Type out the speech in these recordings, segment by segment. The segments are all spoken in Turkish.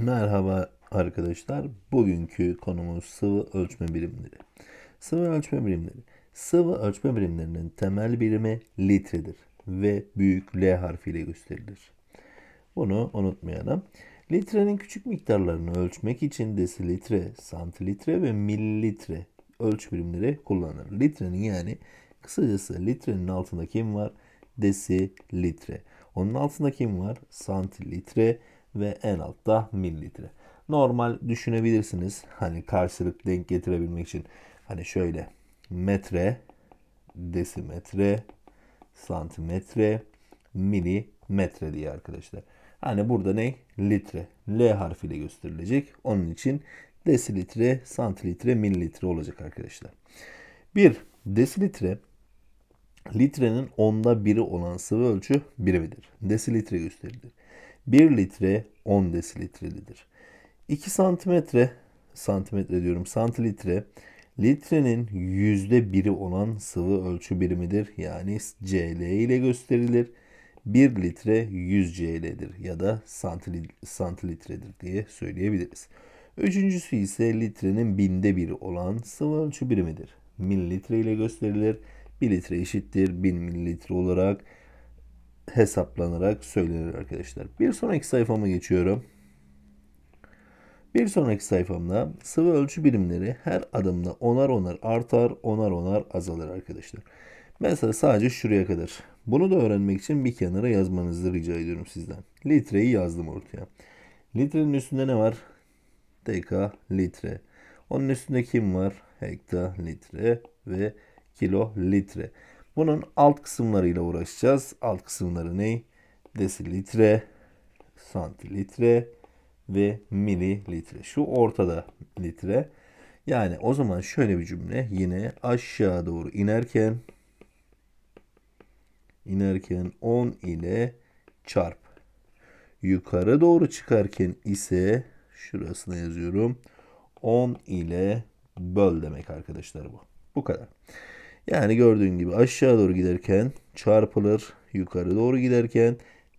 Merhaba arkadaşlar. Bugünkü konumuz sıvı ölçme birimleri. Sıvı ölçme birimleri. Sıvı ölçme birimlerinin temel birimi litredir ve büyük L harfiyle gösterilir. Bunu unutmayalım. Litrenin küçük miktarlarını ölçmek için desilitre, santilitre ve mililitre ölçü birimleri kullanılır. Litrenin yani kısacası litrenin altında kim var? Desilitre. Onun altında kim var? Santilitre ve en altta mililitre. Normal düşünebilirsiniz. Hani karşılık denk getirebilmek için. Hani şöyle metre, desimetre, santimetre, milimetre diye arkadaşlar. Hani burada ne? Litre. L harfiyle gösterilecek. Onun için desilitre, santilitre, mililitre olacak arkadaşlar. Bir Desilitre litrenin onda biri olan sıvı ölçü birimidir. Desilitre gösterilir. 1 litre 10 desilitrelidir. 2 santimetre santimetre diyorum santilitre litrenin yüzde biri olan sıvı ölçü birimidir. Yani CL ile gösterilir. 1 litre 100 CL'dir ya da santilitredir diye söyleyebiliriz. Üçüncüsü ise litrenin binde biri olan sıvı ölçü birimidir. Mililitre ile gösterilir. 1 litre eşittir 1000 mililitre olarak hesaplanarak söylenir arkadaşlar. Bir sonraki sayfama geçiyorum. Bir sonraki sayfamda sıvı ölçü birimleri her adımda onar onar artar, onar onar azalır arkadaşlar. Mesela sadece şuraya kadar. Bunu da öğrenmek için bir kenara yazmanızı rica ediyorum sizden. Litreyi yazdım ortaya. Litrenin üstünde ne var? Deka litre. Onun üstünde kim var? Hekta litre ve kilo litre. Bunun alt kısımlarıyla uğraşacağız. Alt kısımları ne? Desilitre, santilitre ve mililitre. Şu ortada litre. Yani o zaman şöyle bir cümle yine aşağı doğru inerken inerken 10 ile çarp. Yukarı doğru çıkarken ise şurasına yazıyorum. 10 ile böl demek arkadaşlar bu. Bu kadar. Yani gördüğün gibi aşağı doğru giderken çarpılır. Yukarı doğru giderken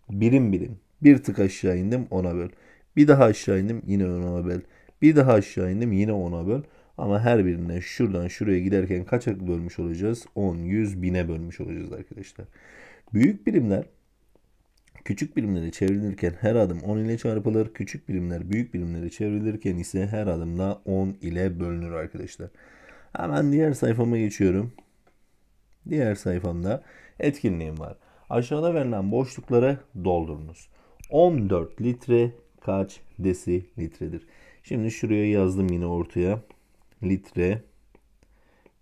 birim birim. Bir tık aşağı indim ona böl. Bir daha aşağı indim yine ona böl. Bir daha aşağı indim yine ona böl. Ama her birine şuradan şuraya giderken kaçak bölmüş olacağız? 10, 100, 1000'e bölmüş olacağız arkadaşlar. Büyük birimler küçük birimlere çevrilirken her adım 10 ile çarpılır. Küçük birimler büyük birimlere çevrilirken ise her adımda 10 ile bölünür arkadaşlar. Hemen diğer sayfama geçiyorum diğer sayfamda etkinliğim var. Aşağıda verilen boşluklara doldurunuz. 14 litre kaç desilitredir? Şimdi şuraya yazdım yine ortaya. Litre,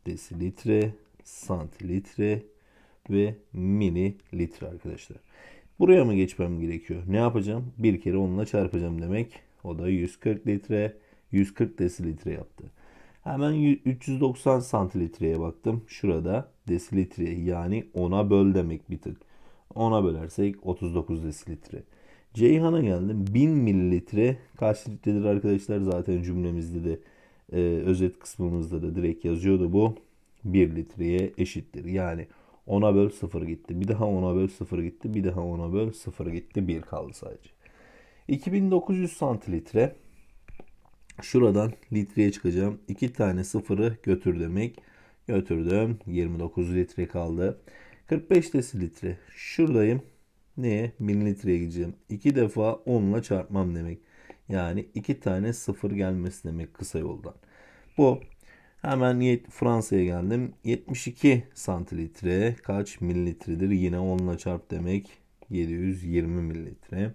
desilitre, santilitre ve mililitre arkadaşlar. Buraya mı geçmem gerekiyor? Ne yapacağım? Bir kere onunla çarpacağım demek. O da 140 litre, 140 desilitre yaptı. Hemen 390 santilitreye baktım. Şurada desilitre yani 10'a böl demek bir tık. 10'a bölersek 39 desilitre. Ceyhan'a geldim. 1000 mililitre kaç litredir arkadaşlar? Zaten cümlemizde de e, özet kısmımızda da direkt yazıyordu bu. 1 litreye eşittir. Yani 10'a böl 0 gitti. Bir daha 10'a böl 0 gitti. Bir daha 10'a böl 0 gitti. 1 kaldı sadece. 2900 santilitre. Şuradan litreye çıkacağım. 2 tane sıfırı götür demek. Götürdüm. 29 litre kaldı. 45 desilitre. Şuradayım. Neye? Mililitreye gideceğim. 2 defa 10 ile çarpmam demek. Yani 2 tane sıfır gelmesi demek kısa yoldan. Bu hemen Fransa'ya geldim. 72 santilitre kaç mililitredir? Yine 10 ile çarp demek. 720 mililitre.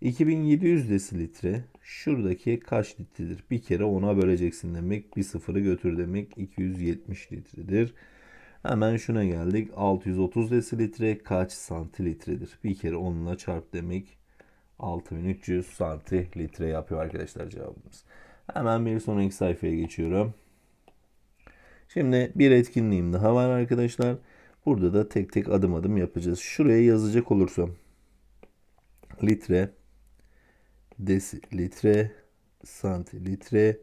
2700 desilitre şuradaki kaç litredir? Bir kere 10'a böleceksin demek. Bir sıfırı götür demek. 270 litredir. Hemen şuna geldik. 630 desilitre kaç santilitredir? Bir kere 10'la çarp demek. 6300 santilitre yapıyor arkadaşlar cevabımız. Hemen bir sonraki sayfaya geçiyorum. Şimdi bir etkinliğim daha var arkadaşlar. Burada da tek tek adım adım yapacağız. Şuraya yazacak olursam litre desilitre, santilitre,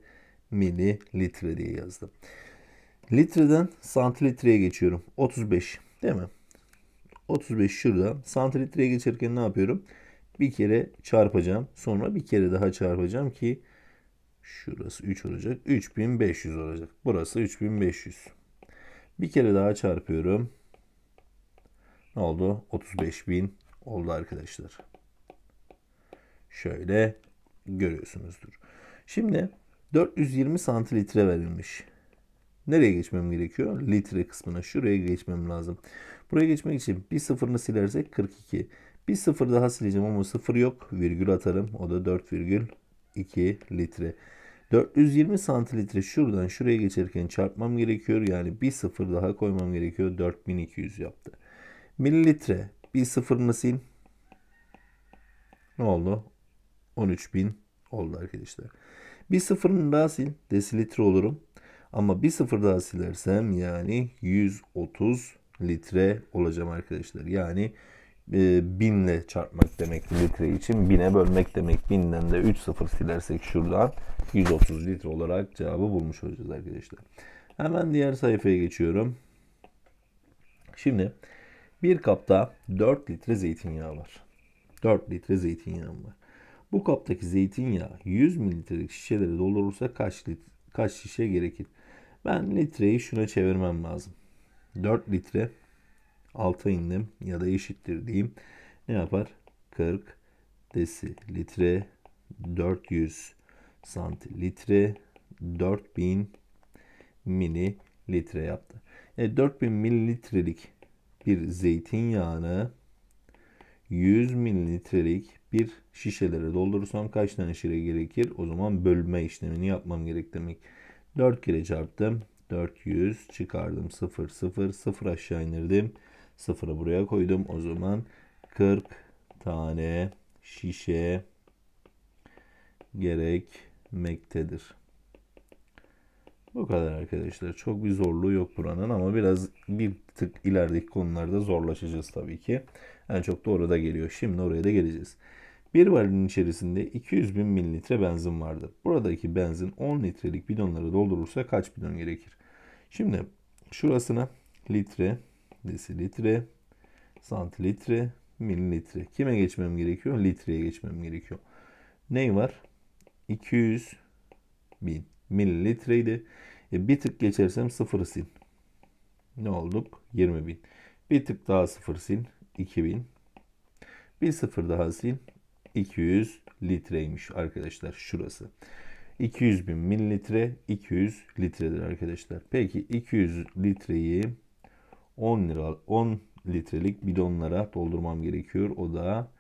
mililitre diye yazdım. Litreden santilitreye geçiyorum. 35 değil mi? 35 şurada. Santilitreye geçerken ne yapıyorum? Bir kere çarpacağım. Sonra bir kere daha çarpacağım ki şurası 3 olacak. 3500 olacak. Burası 3500. Bir kere daha çarpıyorum. Ne oldu? 35.000 oldu arkadaşlar. Şöyle görüyorsunuzdur. Şimdi 420 santilitre verilmiş. Nereye geçmem gerekiyor? Litre kısmına. Şuraya geçmem lazım. Buraya geçmek için bir sıfırını silersek 42. Bir sıfır daha sileceğim ama sıfır yok. Virgül atarım. O da 4,2 litre. 420 santilitre şuradan şuraya geçerken çarpmam gerekiyor. Yani bir sıfır daha koymam gerekiyor. 4200 yaptı. Mililitre. Bir sıfırını sil. Ne oldu? 13.000 oldu arkadaşlar. Bir sıfırını daha sil desilitre olurum. Ama bir sıfır daha silersem yani 130 litre olacağım arkadaşlar. Yani e, binle çarpmak demek litre için. Bine bölmek demek. Binden de 3 sıfır silersek şuradan 130 litre olarak cevabı bulmuş olacağız arkadaşlar. Hemen diğer sayfaya geçiyorum. Şimdi bir kapta 4 litre zeytinyağı var. 4 litre zeytinyağım var. Bu kaptaki zeytinyağı 100 mililitrelik şişelere doldurulsa kaç, litre, kaç şişe gerekir? Ben litreyi şuna çevirmem lazım. 4 litre alta indim ya da eşittir diyeyim. Ne yapar? 40 desi litre, 400 santilitre 4000 mililitre yaptı. E, 4000 mililitrelik bir zeytinyağını 100 mililitrelik bir şişelere doldurursam kaç tane şişe gerekir? O zaman bölme işlemini yapmam gerek demek. 4 kere çarptım. 400 çıkardım. 0 0 0 aşağı indirdim. 0'ı buraya koydum. O zaman 40 tane şişe gerekmektedir. Bu kadar arkadaşlar. Çok bir zorluğu yok buranın ama biraz bir tık ilerideki konularda zorlaşacağız tabii ki. En yani çok da orada geliyor. Şimdi oraya da geleceğiz. Bir varilin içerisinde 200 bin mililitre benzin vardı. Buradaki benzin 10 litrelik bidonları doldurursa kaç bidon gerekir? Şimdi şurasına litre, desilitre, santilitre, mililitre. Kime geçmem gerekiyor? Litreye geçmem gerekiyor. Ney var? 200 bin mililitreydi. E, bir tık geçersem sıfırı sil. Ne olduk? 20 bin. Bir tık daha sıfır sil. 2000. Bir sıfır daha sil. 200 litreymiş arkadaşlar şurası. 200 bin mililitre 200 litredir arkadaşlar. Peki 200 litreyi 10 lira 10 litrelik bidonlara doldurmam gerekiyor. O da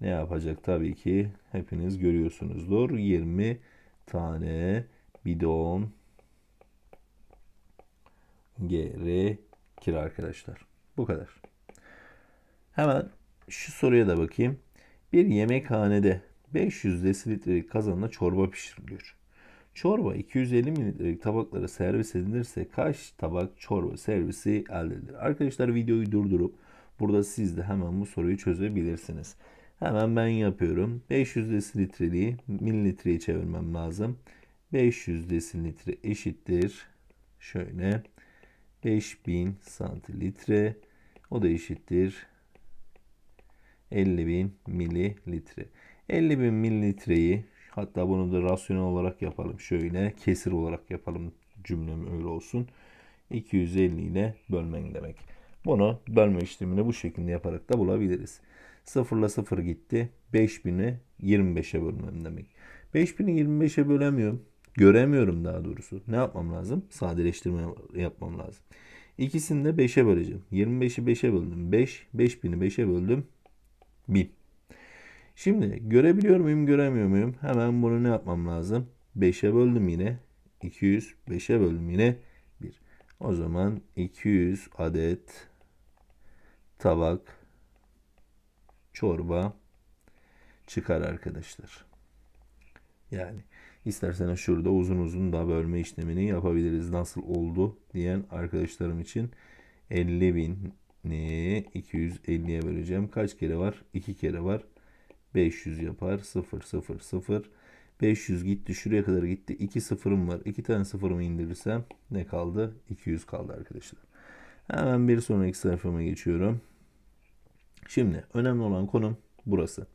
ne yapacak tabii ki hepiniz görüyorsunuzdur. 20 tane bidon gerekir arkadaşlar. Bu kadar. Hemen şu soruya da bakayım. Bir yemekhanede 500 desilitrelik kazanla çorba pişiriliyor. Çorba 250 mililitrelik tabaklara servis edilirse kaç tabak çorba servisi elde edilir? Arkadaşlar videoyu durdurup burada siz de hemen bu soruyu çözebilirsiniz. Hemen ben yapıyorum. 500 desilitreliği mililitreye çevirmem lazım. 500 desilitre eşittir. Şöyle 5000 santilitre o da eşittir 50.000 mililitre. 50.000 mililitreyi hatta bunu da rasyonel olarak yapalım. Şöyle kesir olarak yapalım cümlem öyle olsun. 250 ile bölmen demek. Bunu bölme işlemini bu şekilde yaparak da bulabiliriz. 0 ile 0 gitti. 5000'i 25'e bölmem demek. 5000'i 25'e bölemiyorum. Göremiyorum daha doğrusu. Ne yapmam lazım? Sadeleştirme yapmam lazım. İkisini de 5'e böleceğim. 25'i 5'e böldüm. 5, 5000'i 5'e böldüm bin. Şimdi görebiliyor muyum göremiyor muyum? Hemen bunu ne yapmam lazım? 5'e böldüm yine. 200 5'e böldüm yine 1. O zaman 200 adet tabak çorba çıkar arkadaşlar. Yani isterseniz şurada uzun uzun da bölme işlemini yapabiliriz. Nasıl oldu diyen arkadaşlarım için 50 bin Neyi? 250'ye böleceğim. Kaç kere var? 2 kere var. 500 yapar. 0, 0, 0. 500 gitti. Şuraya kadar gitti. 2 sıfırım var. 2 tane sıfırımı indirirsem ne kaldı? 200 kaldı arkadaşlar. Hemen bir sonraki sayfama geçiyorum. Şimdi önemli olan konum burası.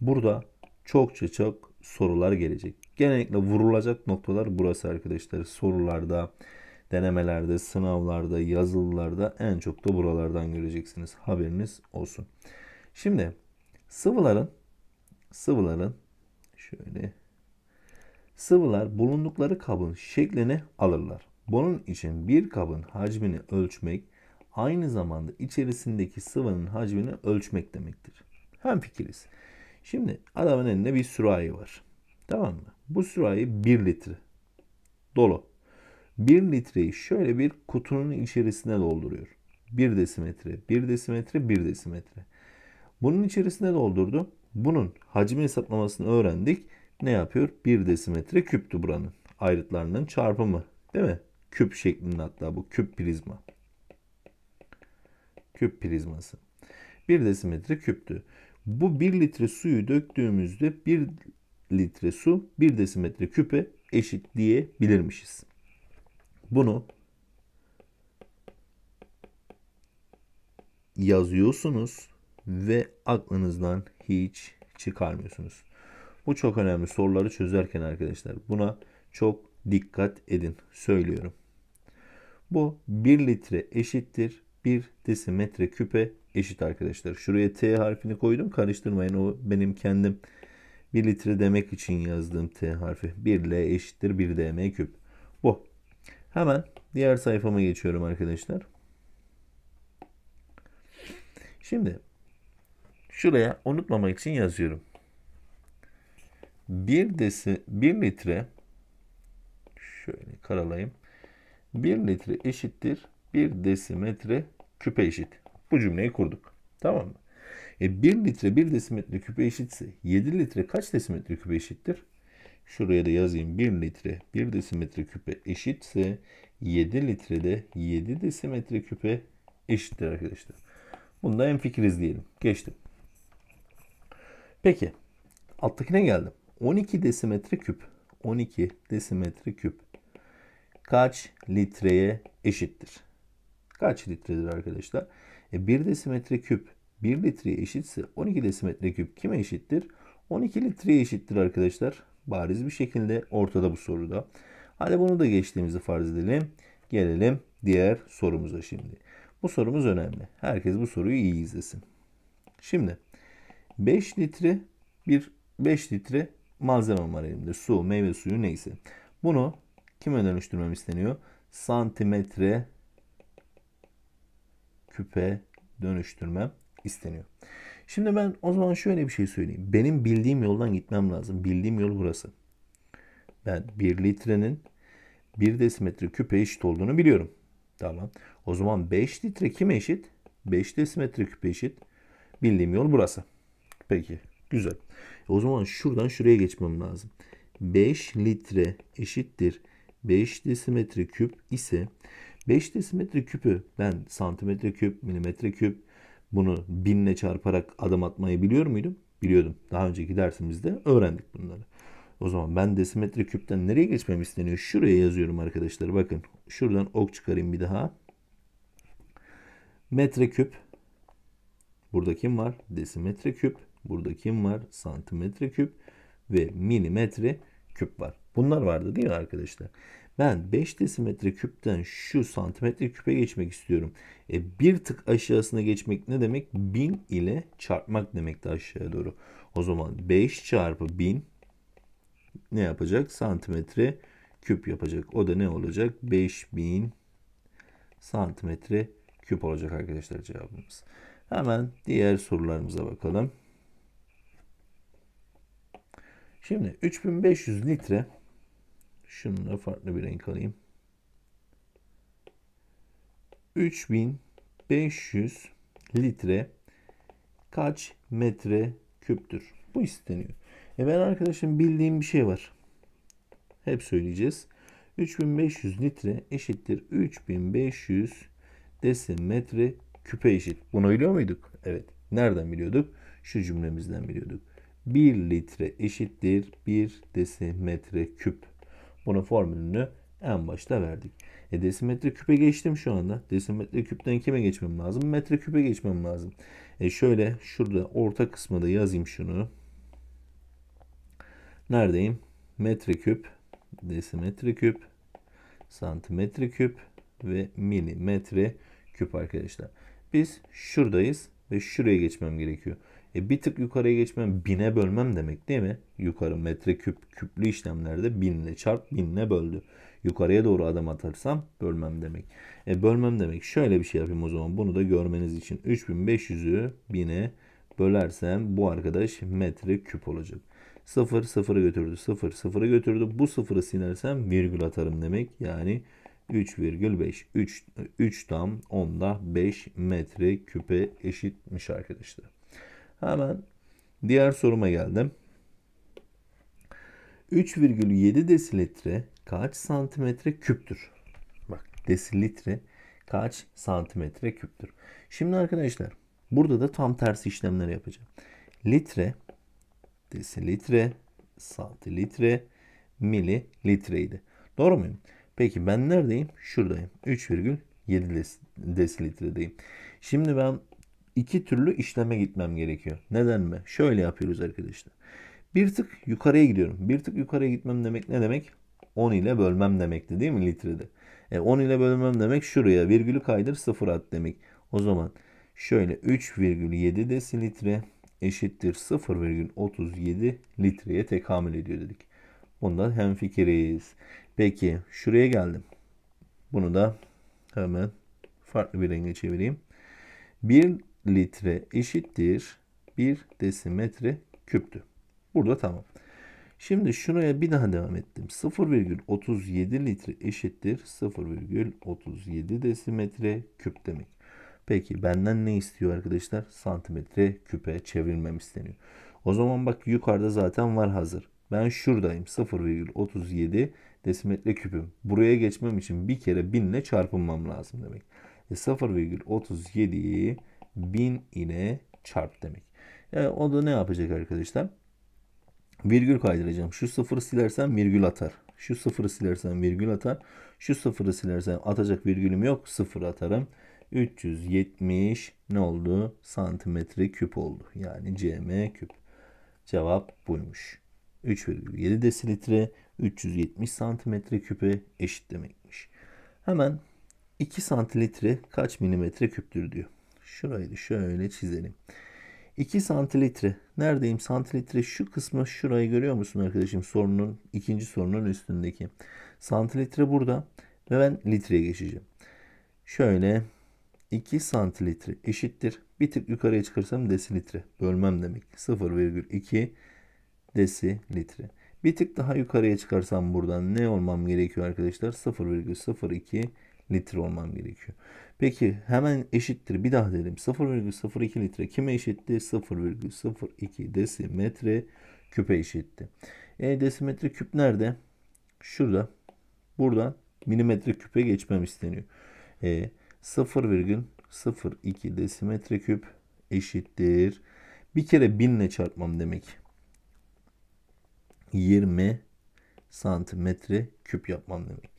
Burada çokça çok sorular gelecek. Genellikle vurulacak noktalar burası arkadaşlar. Sorularda, denemelerde, sınavlarda, yazılılarda en çok da buralardan göreceksiniz. Haberiniz olsun. Şimdi sıvıların sıvıların şöyle sıvılar bulundukları kabın şeklini alırlar. Bunun için bir kabın hacmini ölçmek aynı zamanda içerisindeki sıvının hacmini ölçmek demektir. Hem fikiriz. Şimdi adamın elinde bir sürahi var. Tamam mı? Bu sürahi 1 litre. Dolu. 1 litreyi şöyle bir kutunun içerisine dolduruyor. 1 desimetre, 1 desimetre, 1 desimetre. Bunun içerisine doldurdu. Bunun hacmi hesaplamasını öğrendik. Ne yapıyor? 1 desimetre küptü buranın. Ayrıtlarının çarpımı. Değil mi? Küp şeklinde hatta bu küp prizma. Küp prizması. 1 desimetre küptü. Bu 1 litre suyu döktüğümüzde 1 litre su 1 desimetre küpe eşit diyebilirmişiz bunu yazıyorsunuz ve aklınızdan hiç çıkarmıyorsunuz. Bu çok önemli soruları çözerken arkadaşlar buna çok dikkat edin söylüyorum. Bu 1 litre eşittir 1 desimetre küpe eşit arkadaşlar. Şuraya T harfini koydum karıştırmayın o benim kendim 1 litre demek için yazdığım T harfi. 1 L eşittir 1 DM küp. Hemen diğer sayfama geçiyorum arkadaşlar. Şimdi şuraya unutmamak için yazıyorum. 1 desi 1 litre şöyle karalayayım. 1 litre eşittir 1 desimetre küpe eşit. Bu cümleyi kurduk. Tamam mı? E 1 litre 1 desimetre küpe eşitse 7 litre kaç desimetre küpe eşittir? Şuraya da yazayım 1 litre 1 desimetre küpe eşitse 7 litre de 7 desimetre küpe eşittir arkadaşlar. Bunda en fikiriz diyelim. Geçtim. Peki alttakine geldim. 12 desimetre küp 12 desimetre küp kaç litreye eşittir? Kaç litredir arkadaşlar? E 1 desimetre küp 1 litreye eşitse 12 desimetre küp kime eşittir? 12 litreye eşittir arkadaşlar bariz bir şekilde ortada bu soruda. Hadi bunu da geçtiğimizi farz edelim. Gelelim diğer sorumuza şimdi. Bu sorumuz önemli. Herkes bu soruyu iyi izlesin. Şimdi 5 litre bir 5 litre malzemem var elimde. Su, meyve suyu neyse. Bunu kime dönüştürmem isteniyor? Santimetre küpe dönüştürmem isteniyor. Şimdi ben o zaman şöyle bir şey söyleyeyim. Benim bildiğim yoldan gitmem lazım. Bildiğim yol burası. Ben 1 litrenin 1 desimetre küpe eşit olduğunu biliyorum. Tamam. O zaman 5 litre kime eşit? 5 desimetre küpe eşit. Bildiğim yol burası. Peki. Güzel. O zaman şuradan şuraya geçmem lazım. 5 litre eşittir. 5 desimetre küp ise 5 desimetre küpü ben santimetre küp, milimetre küp, bunu binle çarparak adım atmayı biliyor muydum? Biliyordum. Daha önceki dersimizde öğrendik bunları. O zaman ben desimetre küpten nereye geçmem isteniyor? Şuraya yazıyorum arkadaşlar. Bakın şuradan ok çıkarayım bir daha. Metre küp. Burada kim var? Desimetre küp. Burada kim var? Santimetre küp ve milimetre küp var. Bunlar vardı değil mi arkadaşlar? Ben 5 desimetre küpten şu santimetre küpe geçmek istiyorum. E, bir tık aşağısına geçmek ne demek? 1000 ile çarpmak demekti aşağıya doğru. O zaman 5 çarpı 1000 ne yapacak? Santimetre küp yapacak. O da ne olacak? 5000 santimetre küp olacak arkadaşlar cevabımız. Hemen diğer sorularımıza bakalım. Şimdi 3500 litre şunu da farklı bir renk alayım. 3500 litre kaç metre küptür? Bu isteniyor. E ben arkadaşım bildiğim bir şey var. Hep söyleyeceğiz. 3500 litre eşittir 3500 desimetre küpe eşit. Bunu biliyor muyduk? Evet. Nereden biliyorduk? Şu cümlemizden biliyorduk. 1 litre eşittir 1 desimetre küp. Bunun formülünü en başta verdik. E desimetre küpe geçtim şu anda. Desimetre küpten kime geçmem lazım? Metre küpe geçmem lazım. E şöyle şurada orta kısmı yazayım şunu. Neredeyim? Metre küp, desimetre küp, santimetre küp ve milimetre küp arkadaşlar. Biz şuradayız ve şuraya geçmem gerekiyor. E bir tık yukarıya geçmem bine bölmem demek değil mi? Yukarı metreküp küplü işlemlerde binle çarp binle böldü. Yukarıya doğru adım atarsam bölmem demek. E bölmem demek şöyle bir şey yapayım o zaman bunu da görmeniz için 3500'ü bine bölersem bu arkadaş metreküp olacak. 0 sıfırı götürdü 0 sıfırı götürdü bu 0'ı silersem virgül atarım demek yani 3,5 3 3 tam onda 5 metre küpe eşitmiş arkadaşlar. Hemen diğer soruma geldim. 3,7 desilitre kaç santimetre küptür? Bak desilitre kaç santimetre küptür? Şimdi arkadaşlar burada da tam tersi işlemler yapacağım. Litre, desilitre, santilitre, mililitreydi. Doğru muyum? Peki ben neredeyim? Şuradayım. 3,7 desilitredeyim. Şimdi ben iki türlü işleme gitmem gerekiyor. Neden mi? Şöyle yapıyoruz arkadaşlar. Bir tık yukarıya gidiyorum. Bir tık yukarıya gitmem demek ne demek? 10 ile bölmem demekti değil mi litrede? E 10 ile bölmem demek şuraya virgülü kaydır sıfır at demek. O zaman şöyle 3,7 desilitre eşittir 0,37 litreye tekamül ediyor dedik. Bunda hemfikiriz. Peki şuraya geldim. Bunu da hemen farklı bir renge çevireyim. 1 litre eşittir 1 desimetre küptü. Burada tamam. Şimdi şuraya bir daha devam ettim. 0,37 litre eşittir 0,37 desimetre küp demek. Peki benden ne istiyor arkadaşlar? Santimetre küpe çevirmem isteniyor. O zaman bak yukarıda zaten var hazır. Ben şuradayım 0,37 desimetre küpüm. Buraya geçmem için bir kere 1000 ile çarpılmam lazım demek. E 0,37'yi 1000 ile çarp demek. Yani e, o da ne yapacak arkadaşlar? Virgül kaydıracağım. Şu sıfırı silersen virgül atar. Şu sıfırı silersen virgül atar. Şu sıfırı silersen atacak virgülüm yok. Sıfır atarım. 370 ne oldu? Santimetre küp oldu. Yani cm küp. Cevap buymuş. 3,7 desilitre 370 santimetre küpe eşit demekmiş. Hemen 2 santilitre kaç milimetre küptür diyor. Şurayı da şöyle çizelim. 2 santilitre. Neredeyim santilitre? Şu kısmı şurayı görüyor musun arkadaşım? Sorunun ikinci sorunun üstündeki. Santilitre burada ve ben litreye geçeceğim. Şöyle 2 santilitre eşittir. Bir tık yukarıya çıkarsam desilitre. Bölmem demek. 0,2 desilitre. Bir tık daha yukarıya çıkarsam buradan ne olmam gerekiyor arkadaşlar? 0,02 litre olmam gerekiyor. Peki hemen eşittir bir daha dedim 0,02 litre kime eşitti? 0,02 desimetre küpe eşitti. E desimetre küp nerede? Şurada. Burada. milimetre küpe geçmem isteniyor. E 0,02 desimetre küp eşittir. Bir kere binle çarpmam demek. 20 santimetre küp yapmam demek.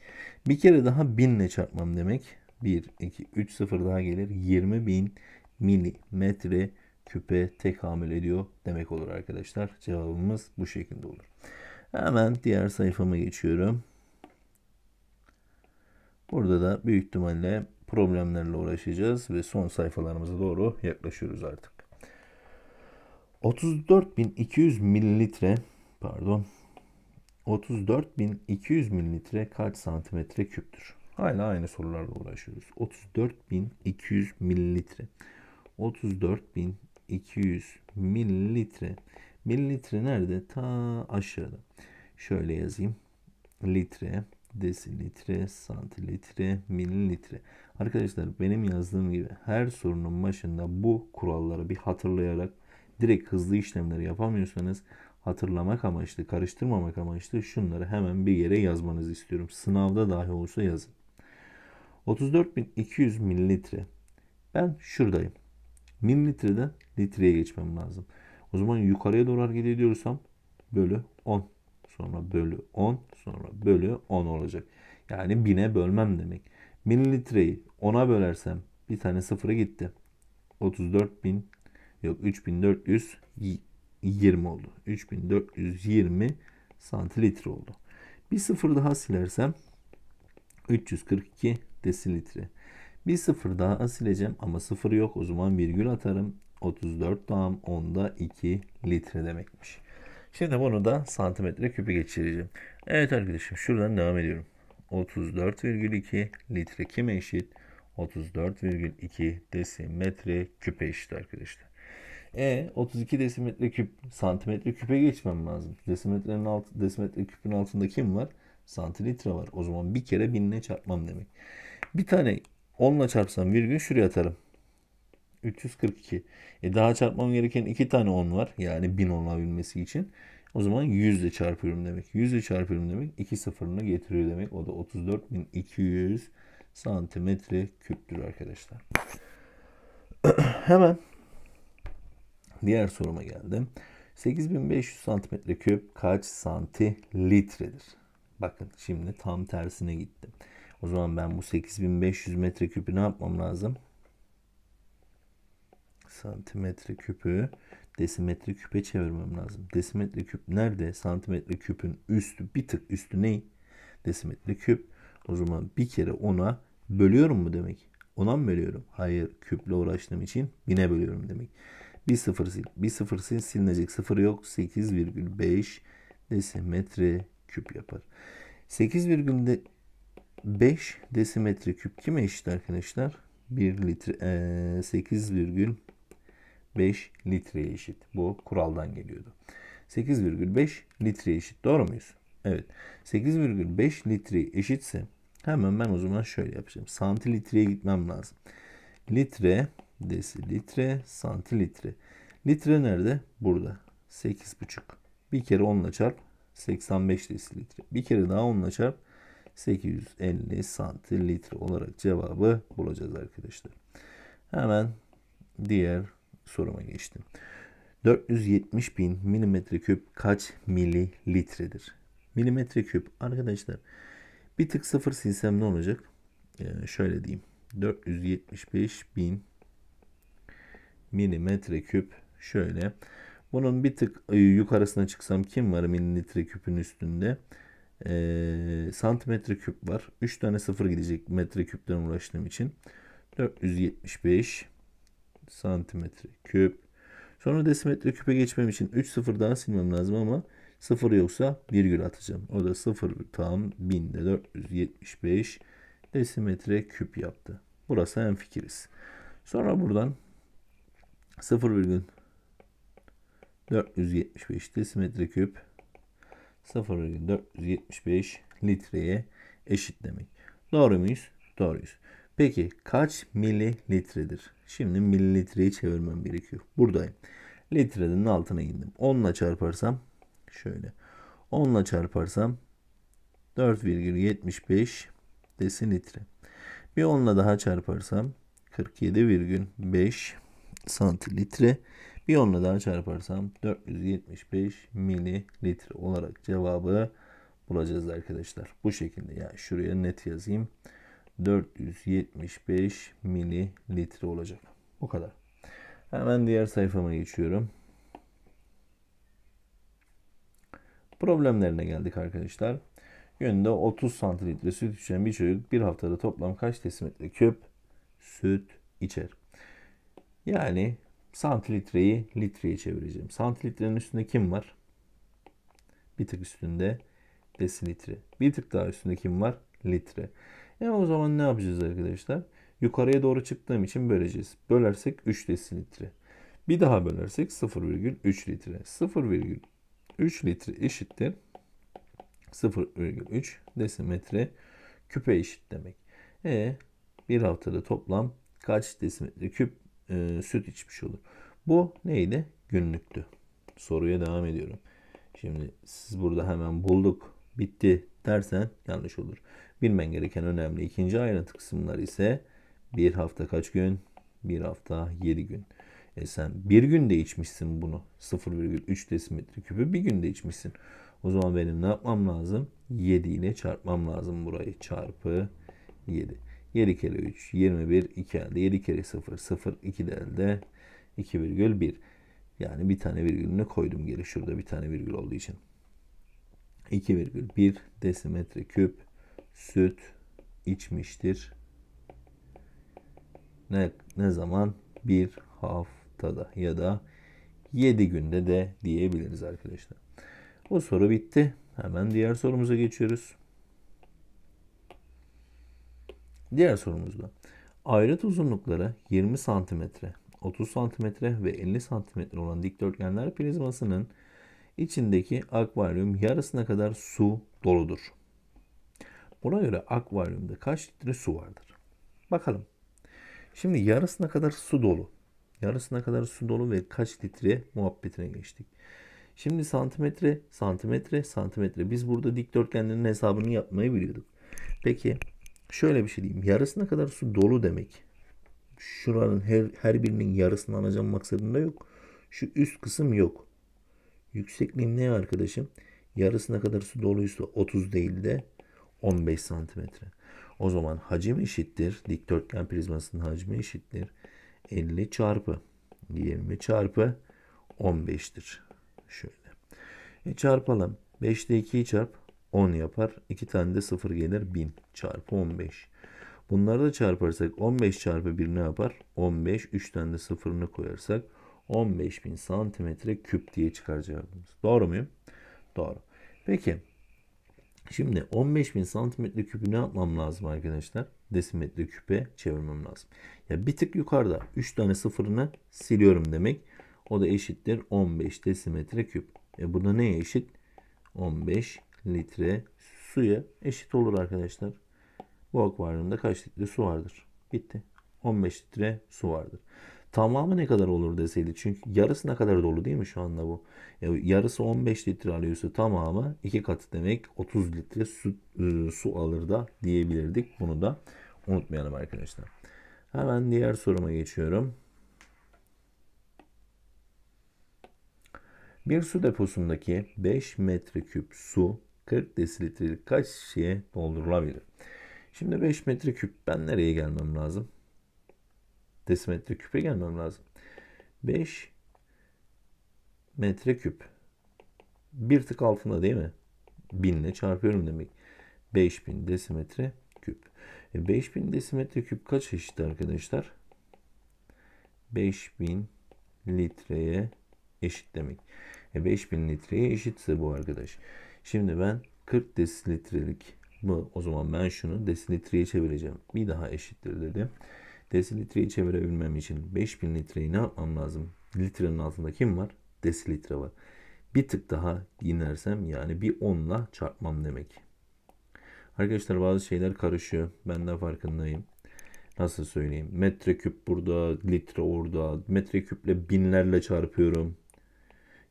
Bir kere daha binle çarpmam demek. 1, 2, 3 sıfır daha gelir. 20 bin milimetre küpe tekamül ediyor demek olur arkadaşlar. Cevabımız bu şekilde olur. Hemen diğer sayfama geçiyorum. Burada da büyük ihtimalle problemlerle uğraşacağız ve son sayfalarımıza doğru yaklaşıyoruz artık. 34.200 mililitre pardon 34.200 mililitre kaç santimetre küptür? Hala aynı sorularla uğraşıyoruz. 34.200 mililitre. 34.200 mililitre. Mililitre nerede? Ta aşağıda. Şöyle yazayım. Litre, desilitre, santilitre, mililitre. Arkadaşlar benim yazdığım gibi her sorunun başında bu kuralları bir hatırlayarak direkt hızlı işlemleri yapamıyorsanız hatırlamak amaçlı, karıştırmamak amaçlı şunları hemen bir yere yazmanızı istiyorum. Sınavda dahi olsa yazın. 34.200 mililitre. Ben şuradayım. Mililitreden litreye geçmem lazım. O zaman yukarıya doğru hareket ediyorsam bölü 10. Sonra bölü 10. Sonra bölü 10 olacak. Yani bine bölmem demek. Mililitreyi 10'a bölersem bir tane sıfıra gitti. 34.000 yok 3400 20 oldu. 3420 santilitre oldu. Bir sıfır daha silersem 342 desilitre. Bir sıfır daha sileceğim ama sıfır yok. O zaman virgül atarım. 34 tam onda 2 litre demekmiş. Şimdi bunu da santimetre küpü geçireceğim. Evet arkadaşım şuradan devam ediyorum. 34,2 litre kime eşit? 34,2 desimetre küpe eşit arkadaşlar. E 32 desimetre küp santimetre küpe geçmem lazım. Desimetrenin alt, desimetre küpün altında kim var? Santilitre var. O zaman bir kere binle çarpmam demek. Bir tane onla çarpsam virgül şuraya atarım. 342. E daha çarpmam gereken iki tane 10 var. Yani 1000 olabilmesi için. O zaman 100 ile çarpıyorum demek. 100 ile çarpıyorum demek. 2 sıfırını getiriyor demek. O da 34.200 santimetre küptür arkadaşlar. Hemen Diğer soruma geldim. 8500 santimetre küp kaç santilitredir? Bakın şimdi tam tersine gittim. O zaman ben bu 8500 metreküpü ne yapmam lazım? Santimetre küpü desimetre küpe çevirmem lazım. Desimetre küp nerede? Santimetre küpün üstü bir tık üstü ne? Desimetre küp. O zaman bir kere ona bölüyorum mu demek? Ona mı bölüyorum? Hayır küple uğraştığım için bine bölüyorum demek. Bir sıfır sil. Bir sıfır sil silinecek. Sıfır yok. 8,5 desimetre küp yapar. 8,5 desimetre küp kime eşit arkadaşlar? 1 litre e, 8,5 litreye eşit. Bu kuraldan geliyordu. 8,5 litre eşit. Doğru muyuz? Evet. 8,5 litre eşitse hemen ben o zaman şöyle yapacağım. Santilitreye gitmem lazım. Litre desilitre santilitre. Litre nerede? Burada. 8,5. Bir kere 10 ile çarp 85 desilitre. Bir kere daha 10 ile çarp 850 santilitre olarak cevabı bulacağız arkadaşlar. Hemen diğer soruma geçtim. 470 bin milimetre küp kaç mililitredir? Milimetre küp arkadaşlar bir tık sıfır silsem ne olacak? Ee, şöyle diyeyim. 475 bin milimetre küp şöyle. Bunun bir tık e, yukarısına çıksam kim var mililitre küpün üstünde? Ee, santimetre küp var. 3 tane sıfır gidecek metre küpten uğraştığım için. 475 santimetre küp. Sonra desimetre küpe geçmem için 3 sıfır daha silmem lazım ama sıfır yoksa virgül atacağım. O da sıfır tam binde 475 desimetre küp yaptı. Burası en fikiriz. Sonra buradan 0,475 desimetre küp 0,475 litreye eşit demek. Doğru muyuz? Doğruyuz. Peki kaç mililitredir? Şimdi mililitreyi çevirmem gerekiyor. Buradayım. Litrenin altına indim. 10 ile çarparsam şöyle. 10 ile çarparsam 4,75 desilitre. Bir 10 ile daha çarparsam 47,5 santilitre. Bir onla daha çarparsam 475 mililitre olarak cevabı bulacağız arkadaşlar. Bu şekilde yani şuraya net yazayım. 475 mililitre olacak. Bu kadar. Hemen diğer sayfama geçiyorum. Problemlerine geldik arkadaşlar. Günde 30 santilitre süt içen bir çocuk bir haftada toplam kaç desimetre küp süt içer? Yani santilitreyi litreye çevireceğim. Santilitrenin üstünde kim var? Bir tık üstünde desilitre. Bir tık daha üstünde kim var? Litre. E o zaman ne yapacağız arkadaşlar? Yukarıya doğru çıktığım için böleceğiz. Bölersek 3 desilitre. Bir daha bölersek 0,3 litre. 0,3 litre eşittir 0,3 desimetre küpe eşit demek. E bir haftada toplam kaç desimetre küp e, süt içmiş olur. Bu neydi? Günlüktü. Soruya devam ediyorum. Şimdi siz burada hemen bulduk, bitti dersen yanlış olur. Bilmen gereken önemli ikinci ayrıntı kısımları ise bir hafta kaç gün? Bir hafta yedi gün. E sen bir günde içmişsin bunu. 0,3 desimetre küpü bir günde içmişsin. O zaman benim ne yapmam lazım? 7 ile çarpmam lazım burayı. Çarpı 7. 7 kere 3 21 2 elde 7 kere 0 0 2 de virgül 2,1. Yani bir tane virgülünü koydum geri şurada bir tane virgül olduğu için. 2,1 desimetre küp süt içmiştir. Ne, ne zaman? Bir haftada ya da 7 günde de diyebiliriz arkadaşlar. O soru bitti. Hemen diğer sorumuza geçiyoruz. Diğer sorumuzda ayrıt uzunlukları 20 cm, 30 cm ve 50 cm olan dikdörtgenler prizmasının içindeki akvaryum yarısına kadar su doludur. Buna göre akvaryumda kaç litre su vardır? Bakalım. Şimdi yarısına kadar su dolu. Yarısına kadar su dolu ve kaç litre muhabbetine geçtik. Şimdi santimetre, santimetre, santimetre. Biz burada dikdörtgenlerin hesabını yapmayı biliyorduk. Peki şöyle bir şey diyeyim. Yarısına kadar su dolu demek. Şuranın her, her birinin yarısını alacağım maksadında yok. Şu üst kısım yok. Yüksekliğim ne arkadaşım? Yarısına kadar su doluysa 30 değil de 15 santimetre. O zaman hacim eşittir. Dikdörtgen prizmasının hacmi eşittir. 50 çarpı 20 çarpı 15'tir. Şöyle. E çarpalım. 5'te 2'yi çarp. 10 yapar. 2 tane de 0 gelir 1000 çarpı 15. Bunları da çarparsak 15 çarpı 1 ne yapar? 15. 3 tane de sıfırını koyarsak 15.000 santimetre küp diye çıkar cevabımız. Doğru muyum? Doğru. Peki şimdi 15.000 santimetre küpü ne yapmam lazım arkadaşlar? Desimetre küpe çevirmem lazım. Ya bir tık yukarıda 3 tane sıfırını siliyorum demek. O da eşittir 15 desimetre küp. E bu da neye eşit? 15 litre suya eşit olur arkadaşlar. Bu akvaryumda kaç litre su vardır? Bitti. 15 litre su vardır. Tamamı ne kadar olur deseydi. Çünkü yarısına kadar dolu değil mi şu anda bu? yarısı 15 litre alıyorsa tamamı iki katı demek 30 litre su, e, su alır da diyebilirdik. Bunu da unutmayalım arkadaşlar. Hemen diğer soruma geçiyorum. Bir su deposundaki 5 metreküp su 40 desilitre kaç şişeye doldurulabilir? Şimdi 5 metreküp ben nereye gelmem lazım? Desimetre küpe gelmem lazım. 5 metreküp. Bir tık altında değil mi? 1000 ile çarpıyorum demek. 5000 desimetre küp. E 5000 desimetre küp kaç eşit arkadaşlar? 5000 litreye eşit demek. E 5000 litreye eşitse bu arkadaş. Şimdi ben 40 desilitrelik mı o zaman ben şunu desilitreye çevireceğim. Bir daha eşittir dedi. Desilitreyi çevirebilmem için 5000 litreyi ne yapmam lazım? Litrenin altında kim var? Desilitre var. Bir tık daha inersem yani bir 10'la çarpmam demek. Arkadaşlar bazı şeyler karışıyor. Ben de farkındayım. Nasıl söyleyeyim? Metreküp burada, litre orada. Metreküple binlerle çarpıyorum.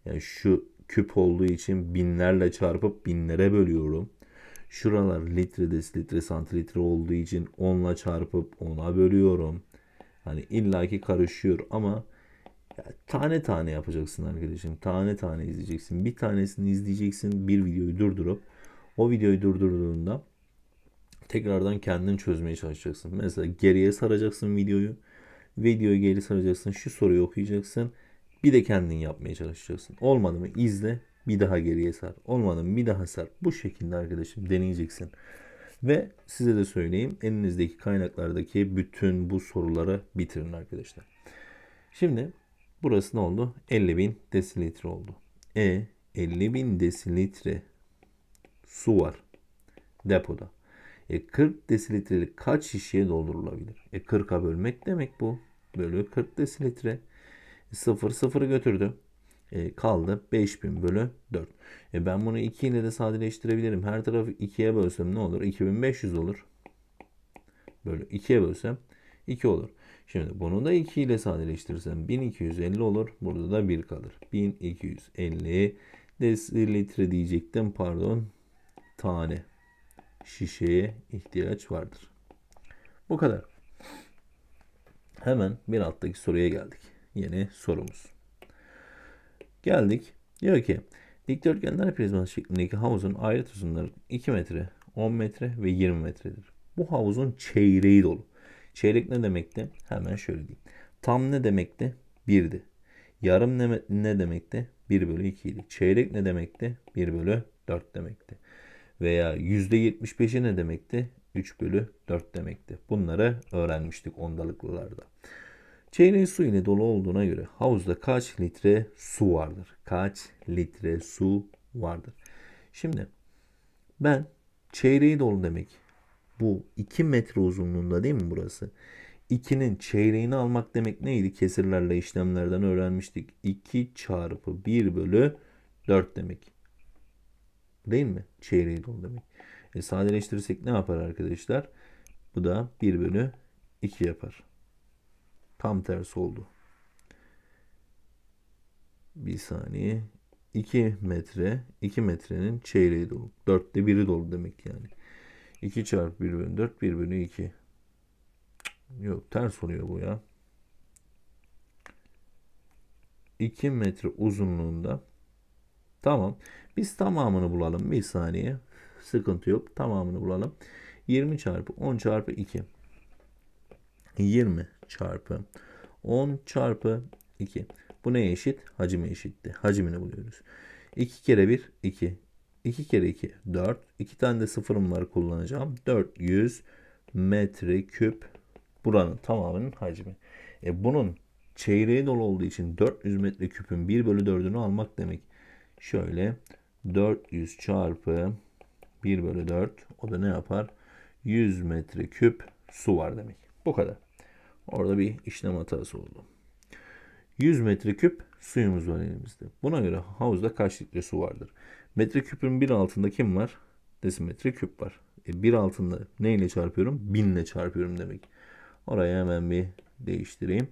Yani şu küp olduğu için binlerle çarpıp binlere bölüyorum. Şuralar litre desilitre santilitre olduğu için onla çarpıp ona bölüyorum. Hani illaki karışıyor ama ya, tane tane yapacaksın arkadaşım. Tane tane izleyeceksin. Bir tanesini izleyeceksin. Bir videoyu durdurup o videoyu durdurduğunda tekrardan kendin çözmeye çalışacaksın. Mesela geriye saracaksın videoyu. Videoyu geri saracaksın. Şu soruyu okuyacaksın. Bir de kendin yapmaya çalışacaksın. Olmadı mı izle bir daha geriye sar. Olmadı mı bir daha sar. Bu şekilde arkadaşım deneyeceksin. Ve size de söyleyeyim elinizdeki kaynaklardaki bütün bu soruları bitirin arkadaşlar. Şimdi burası ne oldu? 50.000 desilitre oldu. E 50.000 desilitre su var depoda. E 40 desilitrelik kaç şişeye doldurulabilir? E 40'a bölmek demek bu. Bölü 40 desilitre. 0 0'ı götürdü. E, kaldı 5000 bölü 4. E, ben bunu 2 ile de sadeleştirebilirim. Her tarafı 2'ye bölsem ne olur? 2500 olur. Bölü 2'ye bölsem 2 olur. Şimdi bunu da 2 ile sadeleştirirsem 1250 olur. Burada da 1 kalır. 1250 desilitre diyecektim pardon tane şişeye ihtiyaç vardır. Bu kadar. Hemen bir alttaki soruya geldik yeni sorumuz. Geldik. Diyor ki dikdörtgenler prizması şeklindeki havuzun ayrıt uzunları 2 metre, 10 metre ve 20 metredir. Bu havuzun çeyreği dolu. Çeyrek ne demekti? Hemen şöyle diyeyim. Tam ne demekti? 1'di. Yarım ne, ne demekti? 1 bölü 2 idi. Çeyrek ne demekti? 1 bölü 4 demekti. Veya %75'i ne demekti? 3 bölü 4 demekti. Bunları öğrenmiştik ondalıklılarda. Çeyreği su ile dolu olduğuna göre havuzda kaç litre su vardır? Kaç litre su vardır? Şimdi ben çeyreği dolu demek bu 2 metre uzunluğunda değil mi burası? 2'nin çeyreğini almak demek neydi? Kesirlerle işlemlerden öğrenmiştik. 2 çarpı 1 bölü 4 demek. Değil mi? Çeyreği dolu demek. E sadeleştirirsek ne yapar arkadaşlar? Bu da 1 bölü 2 yapar. Tam tersi oldu. Bir saniye. 2 metre 2 metrenin çeyreği dolu. 4'te 1'i dolu demek yani. 2 çarpı 1 bölü 4 1 bölü 2. Yok ters oluyor bu ya. 2 metre uzunluğunda. Tamam. Biz tamamını bulalım. Bir saniye. Sıkıntı yok. Tamamını bulalım. 20 çarpı 10 çarpı 2. 20 çarpı 10 çarpı 2. Bu neye eşit? Hacime eşitti. Hacimini buluyoruz. 2 kere 1 2. 2 kere 2 4. 2 tane de sıfırım var kullanacağım. 400 metre küp buranın tamamının hacmi. E bunun çeyreği dolu olduğu için 400 metre küpün 1 bölü 4'ünü almak demek. Şöyle 400 çarpı 1 bölü 4 o da ne yapar? 100 metre küp su var demek. Bu kadar. Orada bir işlem hatası oldu. 100 metreküp suyumuz var elimizde. Buna göre havuzda kaç litre su vardır? Metreküpün bir altında kim var? Desimetre küp var. E bir altında neyle çarpıyorum? Binle çarpıyorum demek. Orayı hemen bir değiştireyim.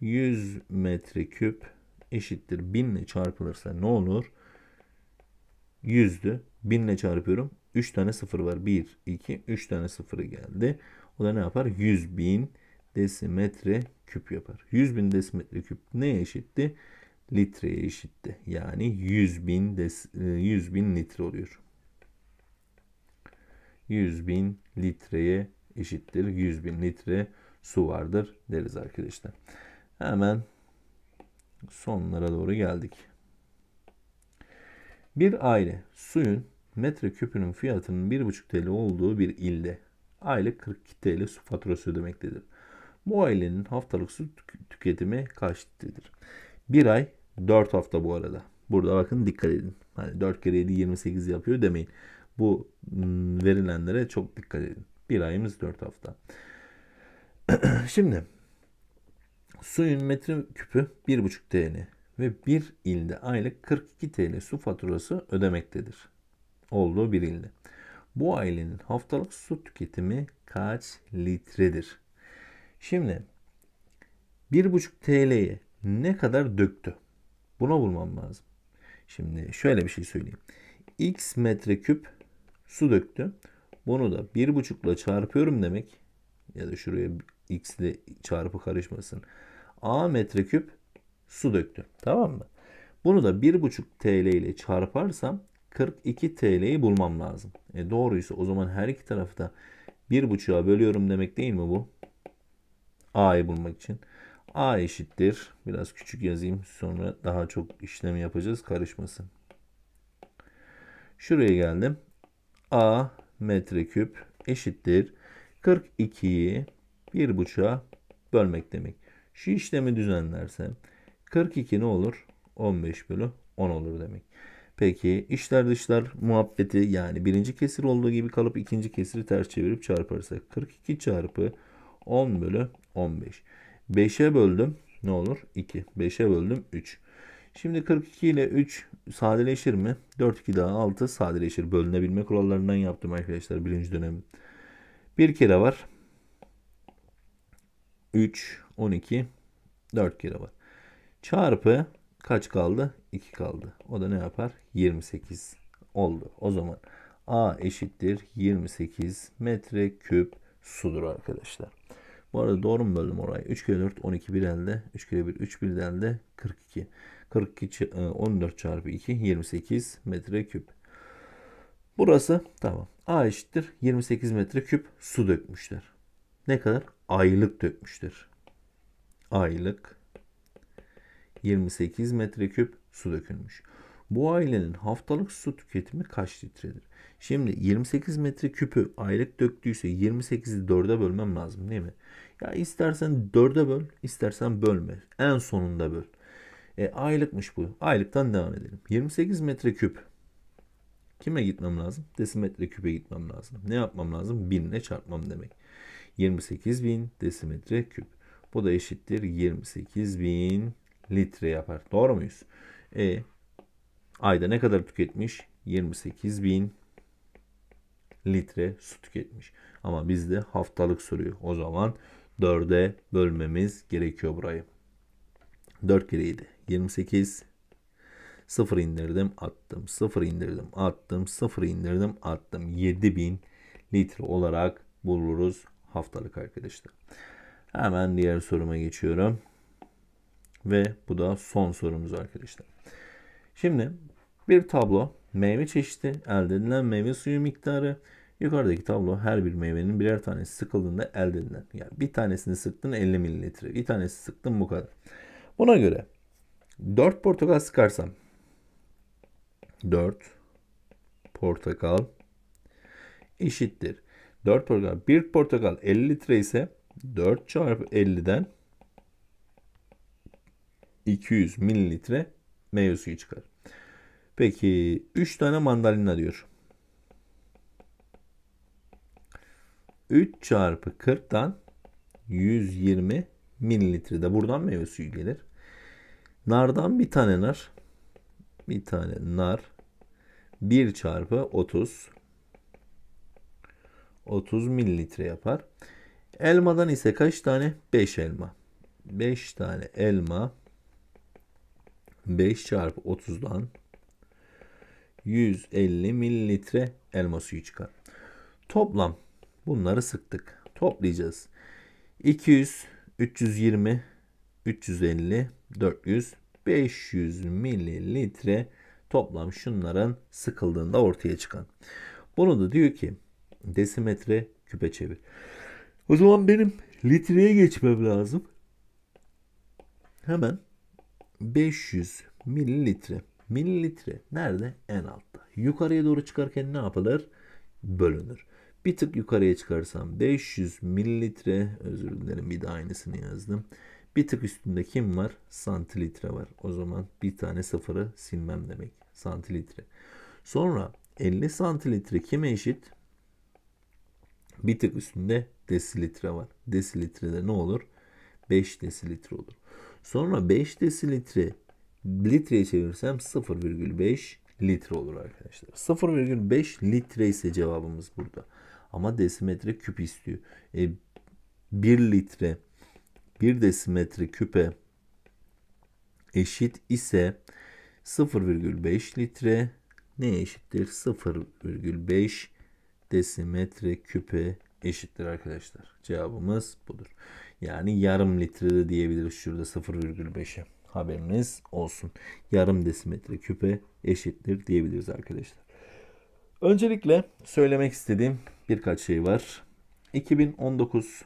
100 metreküp eşittir binle çarpılırsa ne olur? 100'dü. Binle çarpıyorum. 3 tane sıfır var. 1, 2, 3 tane sıfırı geldi. O da ne yapar? 100 bin desimetre küp yapar. 100 bin desimetre küp neye eşitti? Litreye eşitti. Yani 100 bin, des, 100 e, bin litre oluyor. 100 bin litreye eşittir. 100 bin litre su vardır deriz arkadaşlar. Hemen sonlara doğru geldik. Bir aile suyun metre küpünün fiyatının 1,5 TL olduğu bir ilde aylık 42 TL su faturası ödemektedir. Bu ailenin haftalık süt tüketimi kaç litredir? 1 ay 4 hafta bu arada. Burada bakın dikkat edin. Hani 4 kere 7 28 yapıyor demeyin. Bu verilenlere çok dikkat edin. Bir ayımız 4 hafta. Şimdi suyun metre küpü 1,5 TL ve bir ilde aylık 42 TL su faturası ödemektedir. Olduğu bir ilde. Bu ailenin haftalık su tüketimi kaç litredir? Şimdi 1,5 TL'ye ne kadar döktü? Buna bulmam lazım. Şimdi şöyle bir şey söyleyeyim. X metreküp su döktü. Bunu da 1,5 ile çarpıyorum demek. Ya da şuraya x ile çarpı karışmasın. A metreküp su döktü. Tamam mı? Bunu da 1,5 TL ile çarparsam 42 TL'yi bulmam lazım. E doğruysa o zaman her iki tarafta 1,5'a bölüyorum demek değil mi bu? A'yı bulmak için. A eşittir. Biraz küçük yazayım. Sonra daha çok işlemi yapacağız. Karışmasın. Şuraya geldim. A metreküp eşittir. 42'yi 1,5'a bölmek demek. Şu işlemi düzenlersem 42 ne olur? 15 bölü 10 olur demek. Peki işler dışlar muhabbeti yani birinci kesir olduğu gibi kalıp ikinci kesiri ters çevirip çarparsak 42 çarpı 10 bölü 15. 5'e böldüm ne olur? 2. 5'e böldüm 3. Şimdi 42 ile 3 sadeleşir mi? 4 2 daha 6 sadeleşir. Bölünebilme kurallarından yaptım arkadaşlar birinci dönem. Bir kere var. 3, 12, 4 kere var. Çarpı kaç kaldı? 2 kaldı. O da ne yapar? 28 oldu. O zaman A eşittir 28 metre küp sudur arkadaşlar. Bu arada doğru mu böldüm orayı? 3 kere 4 12 1 elde. 3 kere 1 3 1 elde 42. 42 14 çarpı 2 28 metreküp. Burası tamam. A eşittir 28 metreküp su dökmüşler. Ne kadar? Aylık dökmüştür. Aylık 28 metreküp su dökülmüş. Bu ailenin haftalık su tüketimi kaç litredir? Şimdi 28 metre küpü aylık döktüyse 28'i 4'e bölmem lazım değil mi? Ya istersen 4'e böl, istersen bölme. En sonunda böl. E, aylıkmış bu. Aylıktan devam edelim. 28 metre küp. Kime gitmem lazım? Desimetre küpe gitmem lazım. Ne yapmam lazım? 1000 çarpmam demek. 28.000 desimetre küp. Bu da eşittir 28.000 litre yapar. Doğru muyuz? E, ayda ne kadar tüketmiş? 28.000 litre su tüketmiş. Ama bizde haftalık sürüyor. O zaman 4'e bölmemiz gerekiyor burayı. 4 kere 7. 28. 0 indirdim attım. 0 indirdim attım. 0 indirdim attım. 7000 litre olarak buluruz haftalık arkadaşlar. Hemen diğer soruma geçiyorum. Ve bu da son sorumuz arkadaşlar. Şimdi bir tablo Meyve çeşidi, elde edilen meyve suyu miktarı. Yukarıdaki tablo her bir meyvenin birer tanesi sıkıldığında elde edilen. Yani bir tanesini sıktın 50 mililitre, bir tanesi sıktın bu kadar. Buna göre 4 portakal sıkarsam 4 portakal eşittir. 4 portakal. 1 portakal 50 litre ise 4 çarpı 50'den 200 mililitre meyve suyu çıkar. Peki 3 tane mandalina diyor. 3 çarpı 40'tan 120 mililitre de buradan meyve suyu gelir. Nardan bir tane nar. Bir tane nar. 1 çarpı 30. 30 mililitre yapar. Elmadan ise kaç tane? 5 elma. 5 tane elma 5 çarpı 30'dan 150 mililitre elma suyu çıkar. Toplam bunları sıktık. Toplayacağız. 200, 320, 350, 400, 500 mililitre toplam şunların sıkıldığında ortaya çıkan. Bunu da diyor ki desimetre küpe çevir. O zaman benim litreye geçmem lazım. Hemen 500 mililitre Mililitre nerede? En altta. Yukarıya doğru çıkarken ne yapılır? Bölünür. Bir tık yukarıya çıkarsam 500 mililitre özür dilerim bir de aynısını yazdım. Bir tık üstünde kim var? Santilitre var. O zaman bir tane sıfırı silmem demek. Santilitre. Sonra 50 santilitre kime eşit? Bir tık üstünde desilitre var. Desilitrede ne olur? 5 desilitre olur. Sonra 5 desilitre Litreye çevirsem 0,5 litre olur arkadaşlar. 0,5 litre ise cevabımız burada. Ama desimetre küp istiyor. E, 1 litre 1 desimetre küpe eşit ise 0,5 litre ne eşittir? 0,5 desimetre küpe eşittir arkadaşlar. Cevabımız budur. Yani yarım litre de diyebiliriz şurada 0,5'e. Haberiniz olsun. Yarım desimetre küpe eşittir diyebiliriz arkadaşlar. Öncelikle söylemek istediğim birkaç şey var. 2019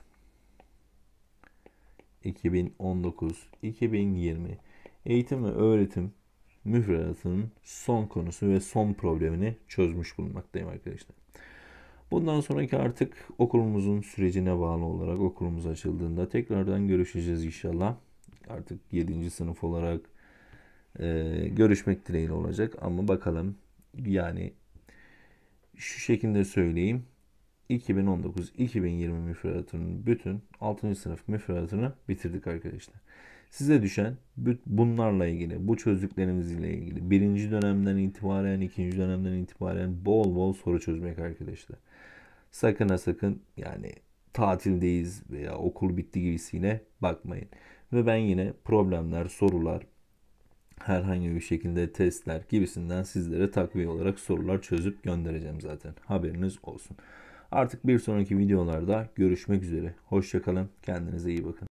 2019 2020 eğitim ve öğretim müfredatının son konusu ve son problemini çözmüş bulunmaktayım arkadaşlar. Bundan sonraki artık okulumuzun sürecine bağlı olarak okulumuz açıldığında tekrardan görüşeceğiz inşallah. Artık 7. sınıf olarak e, görüşmek dileğiyle olacak ama bakalım yani şu şekilde söyleyeyim. 2019-2020 müfredatının bütün 6. sınıf müfredatını bitirdik arkadaşlar. Size düşen bunlarla ilgili, bu çözdüklerimizle ilgili birinci dönemden itibaren, ikinci dönemden itibaren bol bol soru çözmek arkadaşlar sakın ha sakın yani tatildeyiz veya okul bitti gibisine bakmayın. Ve ben yine problemler, sorular, herhangi bir şekilde testler gibisinden sizlere takviye olarak sorular çözüp göndereceğim zaten. Haberiniz olsun. Artık bir sonraki videolarda görüşmek üzere. Hoşçakalın. Kendinize iyi bakın.